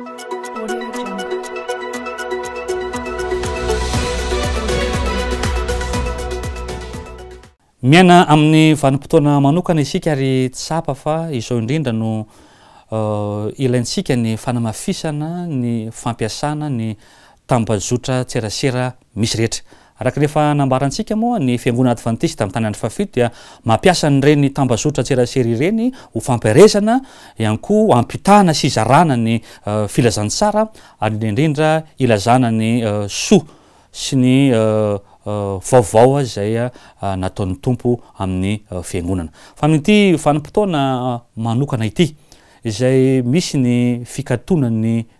miaina amin'ny vanim-potoana manokana isikary tsapa fa izao indrindra no eh, ilaintsika ny fanamafisana ny fampiasana ny tambazotra tserasera misy rehetra araka nefa nambarantsika moa ny fiangonana advantise tamn'y tany andry fahafito dia mampiasany reny tambazotra tsera seri reny ho fampirezana iany koha ampitahana sizarana ny eh, filazan tsara ary leindrindra ilazana ny eh, soa sy ny eh, vaovaoa zay nataon'ny tompo amin'ny fiangonana fa nyty fanimpotoana manokana ity zay misy ny fikatonany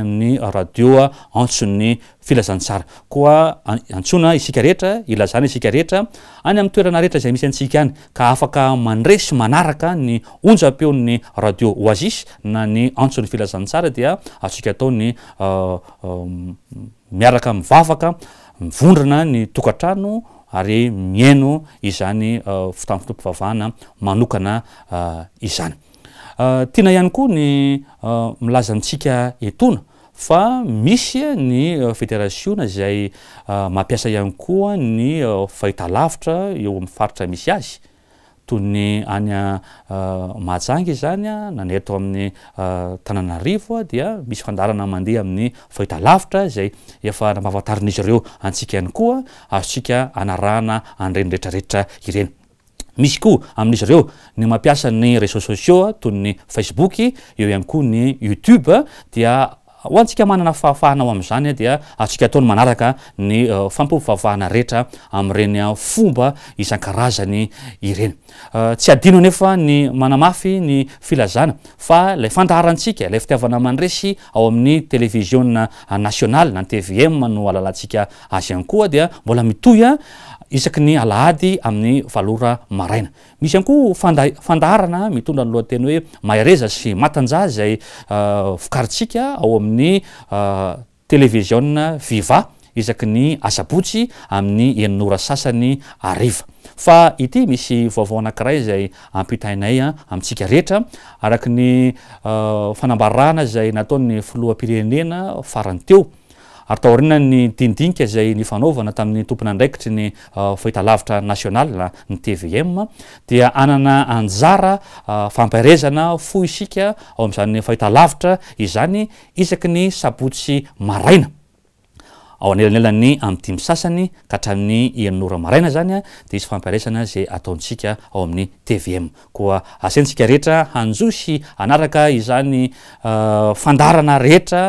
amin'ny radio antsony filazantsara koa antsona isika rehetra ilazana isika rehetra any ami'ny toerana rehtra zay misy antsika any ka afaka mandre sy manaraka ny onja-peo ny radio oazis na ny antson'ny filazantsara dia atsika ataony uh, um, miarakamivavaka mivondrana ny tokantrano ary mihaino izany uh, fitapiahnaanokana uh, izany tiana ihany koa ny milazantsika etona fa misy ny euh, fedérasiona zay euh, mampiasa ihany koa ny euh, fahita lavitra eo ami'y faritra misy azy toy ny any mahjangy zany naneto amin'ny tanànarivo dia misy fandarana mandeha amin'ny fahitaavitra zayaaatrin'izy reoantsika ihany koa aotsika anarahana anrenyretraretra irenyiskoami'izy reo ny mampiasa ny réseaux sociax toy ny facebook eo ihany koa ny youtube dia hoa antsika manana fahafahanao am'zany a dia atsika ataony manaraka ny uh, fampiovahvahana rehetra amin''reny uh, fomba izankarazany ireny uh, tsy adino nefa ny manamafy ny filazana fa lay fandaharantsika lay fitiavana man-dresy ao amin'ny televisiona nationaly na ny tv no alalantsika azy any koa dia mbola mitoya isaki ny alahady amin'ny valora maraina misy any koa fanda- fandaharana mitondra ny lohanteny hoe maireza sy matanjaha zay fikaritsiaka ah, ao amin'ny ah, televisioa viva isaki ny asabotsy amin'ny eninora sasany ariva fa ity misy vaovao anakiray zay ampita inay a ah, amitsika rehetra araka ny fanambaraana zay nataony filohampirenena farany teo ary taorinany dinidinika zay ny fanavana tamin'ny tompona andraikitry ny ah, fahitalavitra national ny tvm dia anana anjara ah, famparazana fo isika aoam'zany fahitalavitra izany isak ny sapotsy maaina aoanelaeany amdimsaany kahtrain'nyoraaaina zany deizy famparaizana zay ataontsika ao amin'ny tvm koa asantsika rehetra hanjosy anaraka izany ah, fandarana rehetra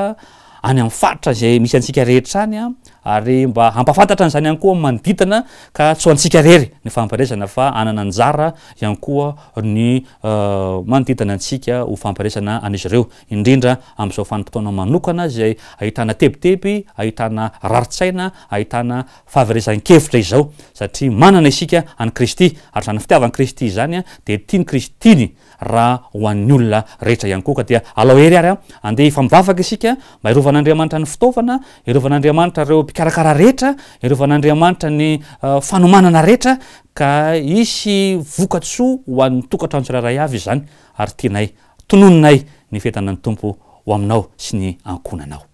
any amin' farotra zay misy antsika rehetitra anya ary mba hampafantatra an'zany ihany koa manodidana ka ts ho antsika rery ny fampiresana fa anananjara iany koa ny uh, mandiana ntsika ho fampiresana aizy reo indrindra amzaofanimptoanamanokana zay ahitana tebiteby ahitana raritsaina ahitana fahvrezan-kevitra izao satia mnana isika ayristy ayanyfitiavankristynydetiyistihoa'yonhea iay koadiaaeyydeivakaimba rovan'andriamanitra ny fitavana rovan'andriamanitrareo kakaraha rehetra ereova n'andriamanitra ny uh, fanomanana rehetra ka isy vokatsoa ho an'nytokatrantsoraharay avy i zany ary tenay tonononay ny fetana ny tompo ho aminao sy ny ankonanao